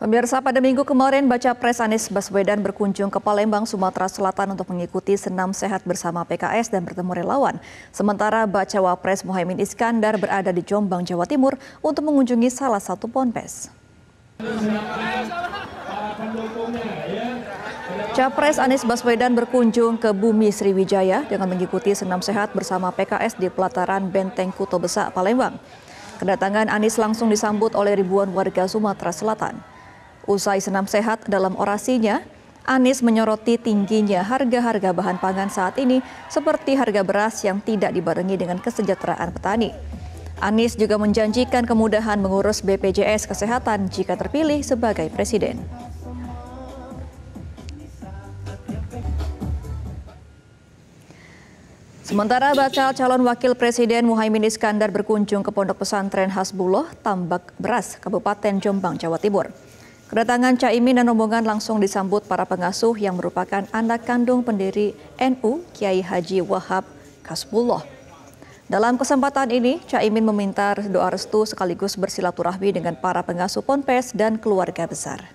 Pemirsa pada minggu kemarin baca pres Anies Baswedan berkunjung ke Palembang, Sumatera Selatan untuk mengikuti senam sehat bersama PKS dan bertemu relawan. Sementara baca wapres Muhaymin Iskandar berada di Jombang, Jawa Timur untuk mengunjungi salah satu ponpes. Capres Anies Baswedan berkunjung ke Bumi Sriwijaya dengan mengikuti senam sehat bersama PKS di pelataran Benteng Kuto Besak, Palembang. Kedatangan Anies langsung disambut oleh ribuan warga Sumatera Selatan. Usai senam sehat dalam orasinya, Anies menyoroti tingginya harga-harga bahan pangan saat ini seperti harga beras yang tidak dibarengi dengan kesejahteraan petani. Anies juga menjanjikan kemudahan mengurus BPJS Kesehatan jika terpilih sebagai presiden. Sementara bakal calon wakil presiden Muhaimin Iskandar berkunjung ke Pondok Pesantren Hasbullah, Tambak Beras, Kabupaten Jombang, Jawa Timur. Kedatangan Caimin dan rombongan langsung disambut para pengasuh yang merupakan anak kandung pendiri NU Kiai Haji Wahab Kasbullah. Dalam kesempatan ini, Caimin meminta doa restu sekaligus bersilaturahmi dengan para pengasuh ponpes dan keluarga besar.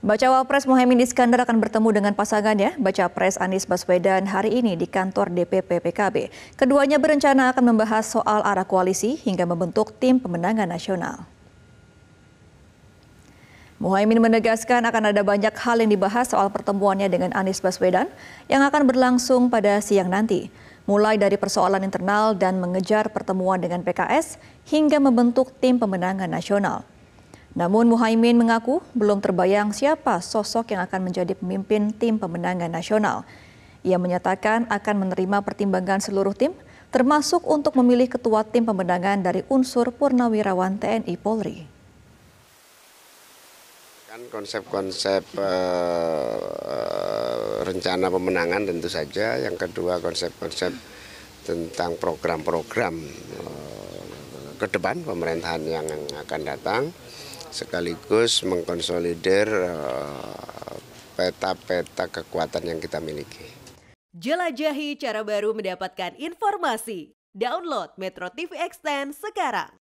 Baca Wapres Mohaimin Iskandar akan bertemu dengan pasangannya, Baca Pres Anies Baswedan hari ini di kantor DPP PKB. Keduanya berencana akan membahas soal arah koalisi hingga membentuk tim pemenangan nasional. Mohaimin menegaskan akan ada banyak hal yang dibahas soal pertemuannya dengan Anies Baswedan yang akan berlangsung pada siang nanti. Mulai dari persoalan internal dan mengejar pertemuan dengan PKS hingga membentuk tim pemenangan nasional. Namun Muhaimin mengaku belum terbayang siapa sosok yang akan menjadi pemimpin tim pemenangan nasional. Ia menyatakan akan menerima pertimbangan seluruh tim, termasuk untuk memilih ketua tim pemenangan dari unsur Purnawirawan TNI Polri. Kan konsep-konsep uh, rencana pemenangan tentu saja, yang kedua konsep-konsep tentang program-program uh, ke depan pemerintahan yang akan datang sekaligus mengkonsolidir eh, peta-peta kekuatan yang kita miliki. Jelajahi cara baru mendapatkan informasi. Download Metro TV Extend sekarang.